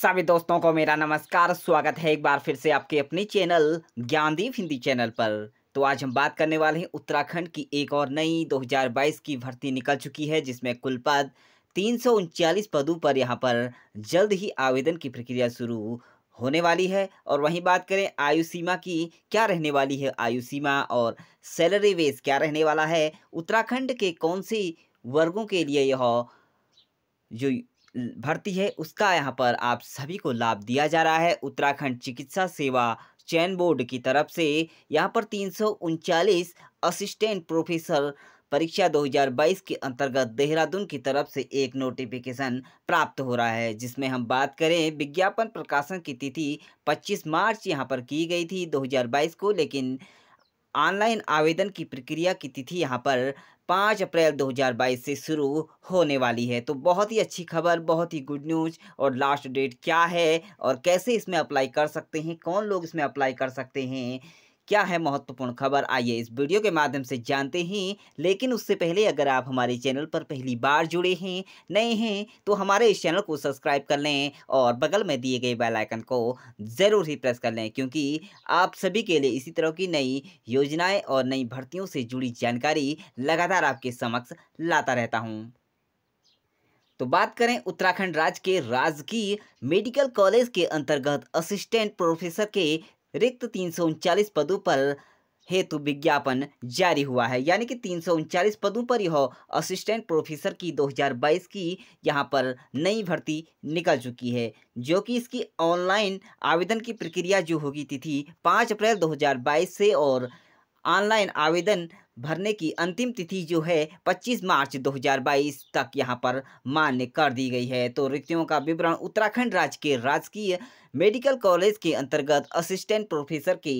सभी दोस्तों को मेरा नमस्कार स्वागत है एक बार फिर से आपके अपने चैनल ज्ञानदीप हिंदी चैनल पर तो आज हम बात करने वाले हैं उत्तराखंड की एक और नई 2022 की भर्ती निकल चुकी है जिसमें कुल पद तीन पदों पर यहाँ पर जल्द ही आवेदन की प्रक्रिया शुरू होने वाली है और वहीं बात करें आयु सीमा की क्या रहने वाली है आयु सीमा और सैलरी वेज क्या रहने वाला है उत्तराखंड के कौन से वर्गों के लिए यह जो भर्ती है उसका यहाँ पर आप सभी को लाभ दिया जा रहा है उत्तराखंड चिकित्सा सेवा चयन बोर्ड की तरफ से यहाँ पर तीन असिस्टेंट प्रोफेसर परीक्षा 2022 के अंतर्गत देहरादून की तरफ से एक नोटिफिकेशन प्राप्त हो रहा है जिसमें हम बात करें विज्ञापन प्रकाशन की तिथि 25 मार्च यहां पर की गई थी 2022 को लेकिन ऑनलाइन आवेदन की प्रक्रिया की तिथि यहाँ पर पाँच अप्रैल 2022 से शुरू होने वाली है तो बहुत ही अच्छी खबर बहुत ही गुड न्यूज और लास्ट डेट क्या है और कैसे इसमें अप्लाई कर सकते हैं कौन लोग इसमें अप्लाई कर सकते हैं क्या है महत्वपूर्ण खबर आइए इस वीडियो के माध्यम से जानते हैं लेकिन उससे पहले अगर आप हमारे चैनल पर पहली बार जुड़े हैं नए हैं तो हमारे इस चैनल को सब्सक्राइब कर लें और बगल में दिए गए बेल आइकन को ज़रूर ही प्रेस कर लें क्योंकि आप सभी के लिए इसी तरह की नई योजनाएं और नई भर्तियों से जुड़ी जानकारी लगातार आपके समक्ष लाता रहता हूँ तो बात करें उत्तराखंड राज्य के राजकीय मेडिकल कॉलेज के अंतर्गत असिस्टेंट प्रोफेसर के रिक्त तीन पदों पर हेतु विज्ञापन जारी हुआ है यानी कि तीन पदों पर यह असिस्टेंट प्रोफेसर की 2022 की यहाँ पर नई भर्ती निकल चुकी है जो कि इसकी ऑनलाइन आवेदन की प्रक्रिया जो होगी तिथि 5 अप्रैल 2022 से और ऑनलाइन आवेदन भरने की अंतिम तिथि जो है 25 मार्च 2022 तक यहां पर मान्य कर दी गई है तो रिक्तियों का विवरण उत्तराखंड राज्य के राजकीय मेडिकल कॉलेज के अंतर्गत असिस्टेंट प्रोफेसर के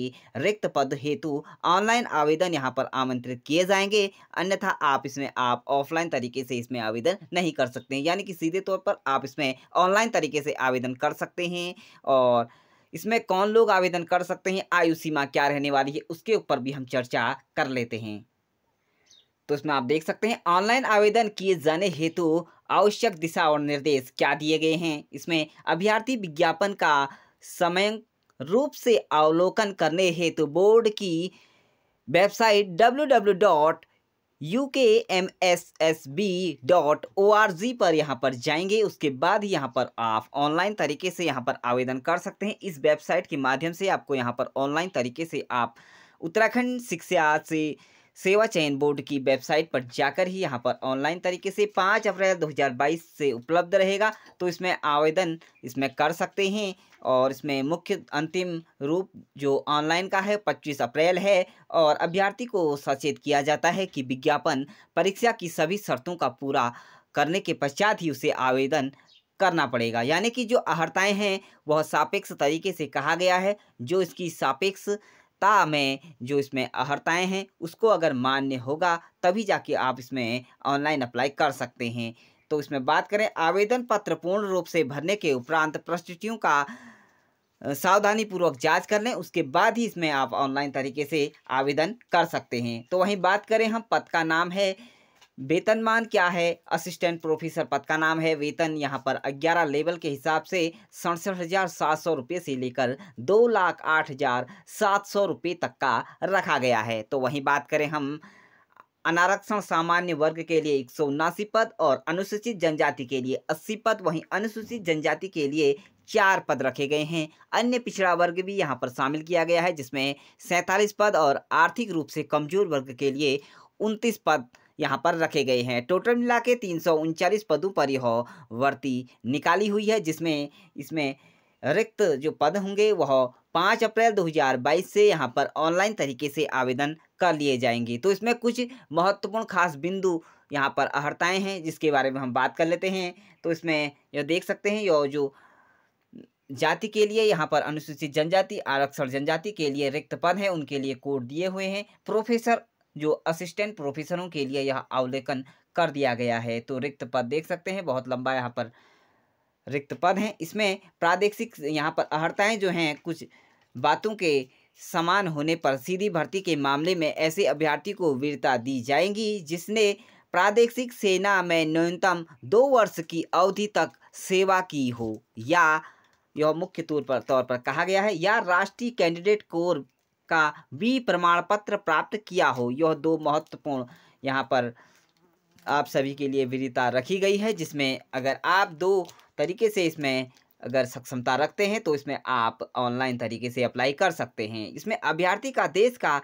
रिक्त पद हेतु ऑनलाइन आवेदन यहां पर आमंत्रित किए जाएंगे अन्यथा आप इसमें आप ऑफलाइन तरीके से इसमें आवेदन नहीं कर सकते यानी कि सीधे तौर पर आप इसमें ऑनलाइन तरीके से आवेदन कर सकते हैं और इसमें कौन लोग आवेदन कर सकते हैं आयु सीमा क्या रहने वाली है उसके ऊपर भी हम चर्चा कर लेते हैं तो इसमें आप देख सकते हैं ऑनलाइन आवेदन किए जाने हेतु आवश्यक दिशा और निर्देश क्या दिए गए हैं इसमें अभ्यर्थी विज्ञापन का समय रूप से अवलोकन करने हेतु बोर्ड की website W W dot U K M S S B dot O R G पर यहाँ पर जाएंगे उसके बाद यहाँ पर आप ऑनलाइन तरीके से यहाँ पर आवेदन कर सकते हैं इस वेबसाइट के माध्यम से आपको यहाँ पर ऑनलाइन तरीके से आप उत्तराखंड शिक्षा से सेवा चयन बोर्ड की वेबसाइट पर जाकर ही यहाँ पर ऑनलाइन तरीके से पाँच अप्रैल 2022 से उपलब्ध रहेगा तो इसमें आवेदन इसमें कर सकते हैं और इसमें मुख्य अंतिम रूप जो ऑनलाइन का है 25 अप्रैल है और अभ्यर्थी को सचेत किया जाता है कि विज्ञापन परीक्षा की सभी शर्तों का पूरा करने के पश्चात ही उसे आवेदन करना पड़ेगा यानी कि जो अहर्ताएँ हैं वह सापेक्ष तरीके से कहा गया है जो इसकी सापेक्ष ता में जो इसमें अहर्ताएँ हैं उसको अगर मान्य होगा तभी जाके आप इसमें ऑनलाइन अप्लाई कर सकते हैं तो इसमें बात करें आवेदन पत्र पूर्ण रूप से भरने के उपरांत प्रस्तुतियों का सावधानी पूर्वक जांच कर लें उसके बाद ही इसमें आप ऑनलाइन तरीके से आवेदन कर सकते हैं तो वहीं बात करें हम पद का नाम है वेतनमान क्या है असिस्टेंट प्रोफेसर पद का नाम है वेतन यहाँ पर 11 लेवल के हिसाब से सड़सठ हज़ार सात सौ रुपये से लेकर दो लाख आठ हज़ार सात सौ रुपये तक का रखा गया है तो वहीं बात करें हम अनारक्षण सामान्य वर्ग के लिए एक सौ पद और अनुसूचित जनजाति के लिए अस्सी पद वहीं अनुसूचित जनजाति के लिए चार पद रखे गए हैं अन्य पिछड़ा वर्ग भी यहाँ पर शामिल किया गया है जिसमें सैंतालीस पद और आर्थिक रूप से कमजोर वर्ग के लिए उनतीस पद यहाँ पर रखे गए हैं टोटल मिला के तीन पदों पर यह वर्ती निकाली हुई है जिसमें इसमें रिक्त जो पद होंगे वह पाँच अप्रैल 2022 से यहाँ पर ऑनलाइन तरीके से आवेदन कर लिए जाएंगे तो इसमें कुछ महत्वपूर्ण खास बिंदु यहाँ पर अहर्ताएँ हैं जिसके बारे में हम बात कर लेते हैं तो इसमें यह देख सकते हैं यह जो जाति के लिए यहाँ पर अनुसूचित जनजाति आरक्षण जनजाति के लिए रिक्त पद हैं उनके लिए कोड दिए हुए हैं प्रोफेसर जो असिस्टेंट प्रोफेसरों के लिए यह अवलेखन कर दिया गया है तो रिक्त पद देख सकते हैं बहुत लंबा यहाँ पर रिक्त पद हैं इसमें प्रादेशिक यहाँ पर अहर्ताएँ जो हैं कुछ बातों के समान होने पर सीधी भर्ती के मामले में ऐसे अभ्यर्थी को वीरता दी जाएंगी जिसने प्रादेशिक सेना में न्यूनतम दो वर्ष की अवधि तक सेवा की हो या यह मुख्य तौर पर तौर पर कहा गया है या राष्ट्रीय कैंडिडेट कोर का भी प्रमाण पत्र प्राप्त किया हो यह दो महत्वपूर्ण यहाँ पर आप सभी के लिए विधिता रखी गई है जिसमें अगर आप दो तरीके से इसमें अगर सक्षमता रखते हैं तो इसमें आप ऑनलाइन तरीके से अप्लाई कर सकते हैं इसमें अभ्यर्थी का देश का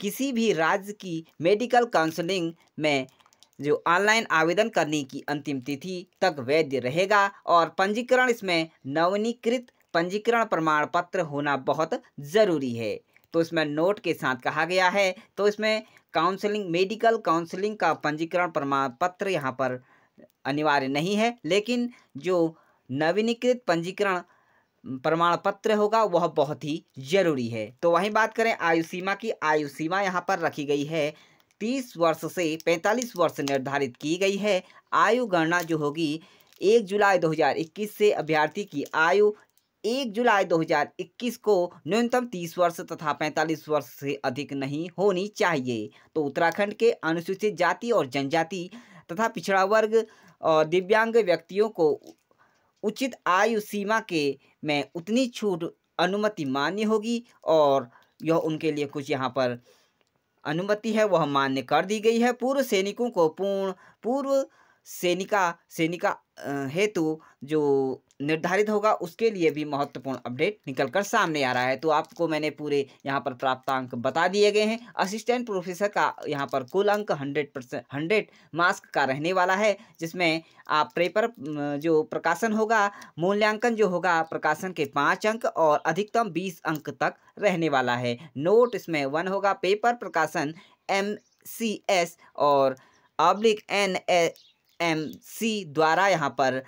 किसी भी राज्य की मेडिकल काउंसलिंग में जो ऑनलाइन आवेदन करने की अंतिम तिथि तक वैध रहेगा और पंजीकरण इसमें नवनीकृत पंजीकरण प्रमाण पत्र होना बहुत ज़रूरी है तो इसमें नोट के साथ कहा गया है तो इसमें काउंसलिंग मेडिकल काउंसलिंग का पंजीकरण प्रमाण पत्र यहाँ पर अनिवार्य नहीं है लेकिन जो नवीनीकृत पंजीकरण प्रमाण पत्र होगा वह बहुत ही जरूरी है तो वहीं बात करें आयु सीमा की आयु सीमा यहाँ पर रखी गई है तीस वर्ष से पैंतालीस वर्ष निर्धारित की गई है आयु गणना जो होगी एक जुलाई 2021 से अभ्यर्थी की आयु एक जुलाई 2021 को न्यूनतम 30 वर्ष तथा 45 वर्ष से अधिक नहीं होनी चाहिए तो उत्तराखंड के अनुसूचित जाति और जनजाति तथा पिछड़ा वर्ग और दिव्यांग व्यक्तियों को उचित आयु सीमा के में उतनी छूट अनुमति मान्य होगी और यह उनके लिए कुछ यहाँ पर अनुमति है वह मान्य कर दी गई है पूर्व सैनिकों को पूर्ण पूर्व सेनिका सेनिका हेतु जो निर्धारित होगा उसके लिए भी महत्वपूर्ण अपडेट निकलकर सामने आ रहा है तो आपको मैंने पूरे यहाँ पर प्राप्तांक बता दिए गए हैं असिस्टेंट प्रोफेसर का यहाँ पर कुल अंक हंड्रेड परसेंट हंड्रेड मास्क का रहने वाला है जिसमें आप पेपर जो प्रकाशन होगा मूल्यांकन जो होगा प्रकाशन के पाँच अंक और अधिकतम बीस अंक तक रहने वाला है नोट इसमें वन होगा पेपर प्रकाशन एम सी एस और अब्लिक एन ए एम सी द्वारा यहाँ पर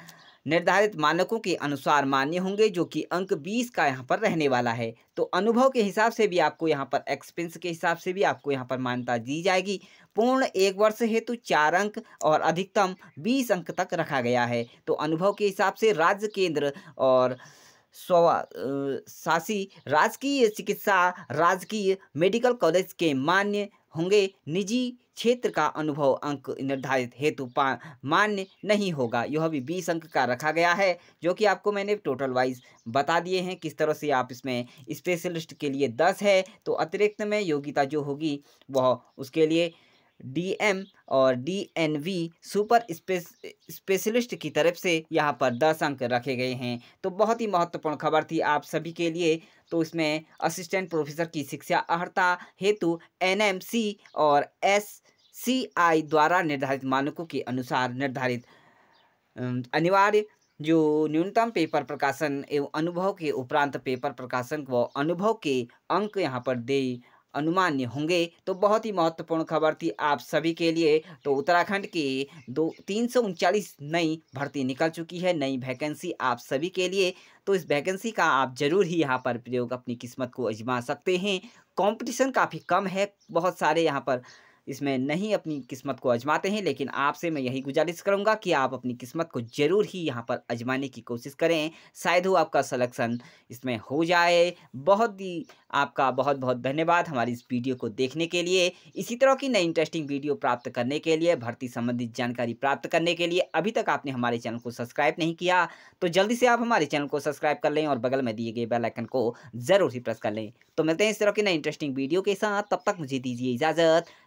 निर्धारित मानकों के अनुसार मान्य होंगे जो कि अंक 20 का यहाँ पर रहने वाला है तो अनुभव के हिसाब से भी आपको यहाँ पर एक्सपेंस के हिसाब से भी आपको यहाँ पर मान्यता दी जाएगी पूर्ण एक वर्ष हेतु तो चार अंक और अधिकतम 20 अंक तक रखा गया है तो अनुभव के हिसाब से राज्य केंद्र और शासी राजकीय चिकित्सा राजकीय मेडिकल कॉलेज के मान्य होंगे निजी क्षेत्र का अनुभव अंक निर्धारित हेतु मान्य नहीं होगा यह भी बीस अंक का रखा गया है जो कि आपको मैंने टोटल वाइज बता दिए हैं किस तरह से आप इसमें स्पेशलिस्ट के लिए दस है तो अतिरिक्त में योग्यता जो होगी वह उसके लिए डीएम और डीएनवी सुपर स्पेस स्पेशलिस्ट की तरफ से यहाँ पर दस अंक रखे गए हैं तो बहुत ही महत्वपूर्ण खबर थी आप सभी के लिए तो इसमें असिस्टेंट प्रोफेसर की शिक्षा अर्ता हेतु एनएमसी और एससीआई द्वारा निर्धारित मानकों के अनुसार निर्धारित अनिवार्य जो न्यूनतम पेपर प्रकाशन एवं अनुभव के उपरांत पेपर प्रकाशन व अनुभव के अंक यहाँ पर दे अनुमान्य होंगे तो बहुत ही महत्वपूर्ण खबर थी आप सभी के लिए तो उत्तराखंड की दो तीन सौ उनचालीस नई भर्ती निकल चुकी है नई वैकेंसी आप सभी के लिए तो इस वैकेंसी का आप ज़रूर ही यहाँ पर प्रयोग अपनी किस्मत को आजमा सकते हैं कंपटीशन काफ़ी कम है बहुत सारे यहाँ पर इसमें नहीं अपनी किस्मत को आजमाते हैं लेकिन आपसे मैं यही गुजारिश करूँगा कि आप अपनी किस्मत को ज़रूर ही यहाँ पर आजमाने की कोशिश करें शायद हो आपका सलेक्शन इसमें हो जाए बहुत ही आपका बहुत बहुत धन्यवाद हमारी इस वीडियो को देखने के लिए इसी तरह की नई इंटरेस्टिंग वीडियो प्राप्त करने के लिए भर्ती संबंधित जानकारी प्राप्त करने के लिए अभी तक आपने हमारे चैनल को सब्सक्राइब नहीं किया तो जल्दी से आप हमारे चैनल को सब्सक्राइब कर लें और बगल में दिए गए बेलाइकन को ज़रूर ही प्रेस कर लें तो मिलते हैं इस तरह की नई इंटरेस्टिंग वीडियो के साथ तब तक मुझे दीजिए इजाज़त